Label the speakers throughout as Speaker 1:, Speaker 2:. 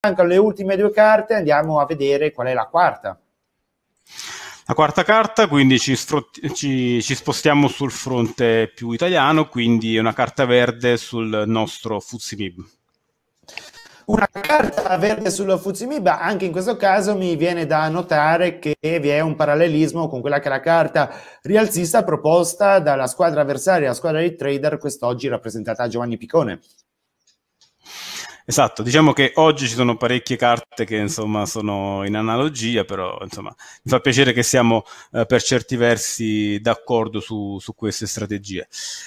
Speaker 1: mancano le ultime due carte, andiamo a vedere qual è la quarta.
Speaker 2: La quarta carta, quindi ci, sfrutt- ci, ci, spostiamo sul fronte più italiano, quindi una carta verde sul nostro Fuzimib.
Speaker 1: Una carta verde sul Fuzimib, anche in questo caso mi viene da notare che vi è un parallelismo con quella che è la carta rialzista proposta dalla squadra avversaria, la squadra di trader, quest'oggi rappresentata da Giovanni Picone.
Speaker 2: Esatto, diciamo che oggi ci sono parecchie carte che insomma sono in analogia, però insomma mi fa piacere che siamo eh, per certi versi d'accordo su, su queste strategie.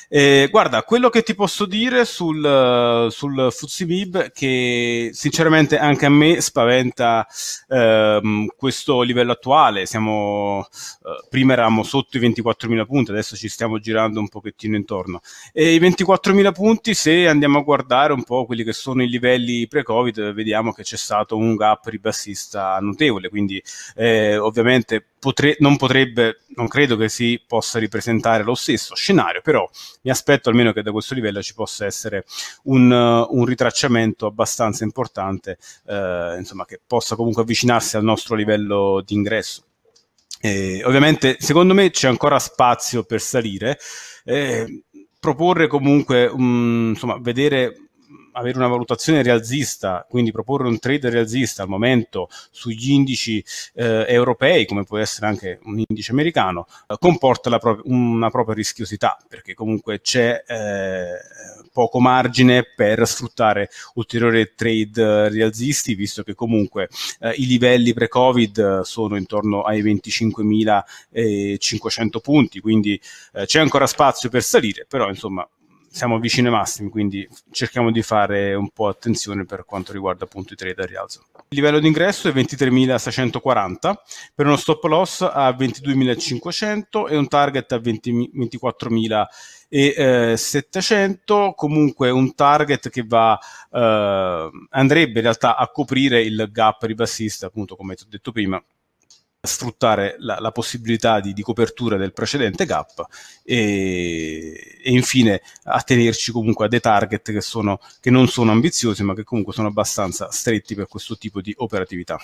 Speaker 2: Eh, guarda, quello che ti posso dire sul, sul Fuzimib, che sinceramente anche a me spaventa ehm, questo livello attuale, siamo, eh, prima eravamo sotto i 24.000 punti, adesso ci stiamo girando un pochettino intorno. E i 24.000 punti, se andiamo a guardare un po' quelli che sono i livelli livelli pre-Covid vediamo che c'è stato un gap ribassista notevole, quindi eh, ovviamente potre- non potrebbe, non credo che si possa ripresentare lo stesso scenario, però mi aspetto almeno che da questo livello ci possa essere un, uh, un ritracciamento abbastanza importante, eh, insomma, che possa comunque avvicinarsi al nostro livello di ingresso. Eh, ovviamente, secondo me c'è ancora spazio per salire. Eh, proporre comunque, um, insomma, vedere avere una valutazione rialzista, quindi proporre un trade rialzista al momento sugli indici eh, europei, come può essere anche un indice americano, eh, comporta pro- una propria rischiosità, perché comunque c'è eh, poco margine per sfruttare ulteriori trade eh, rialzisti, visto che comunque eh, i livelli pre-Covid eh, sono intorno ai 25.500 punti, quindi eh, c'è ancora spazio per salire, però insomma siamo vicini ai massimi, quindi cerchiamo di fare un po' attenzione per quanto riguarda appunto i trade al rialzo. Il livello d'ingresso è 23.640 per uno stop loss a 22.500 e un target a 20, 24.000 eh, comunque un target che va eh, andrebbe in realtà a coprire il gap ribassista appunto come ti ho detto prima sfruttare la, la possibilità di, di, copertura del precedente gap e, e infine attenerci comunque a dei target che, sono, che non sono ambiziosi ma che comunque sono abbastanza stretti per questo tipo di operatività.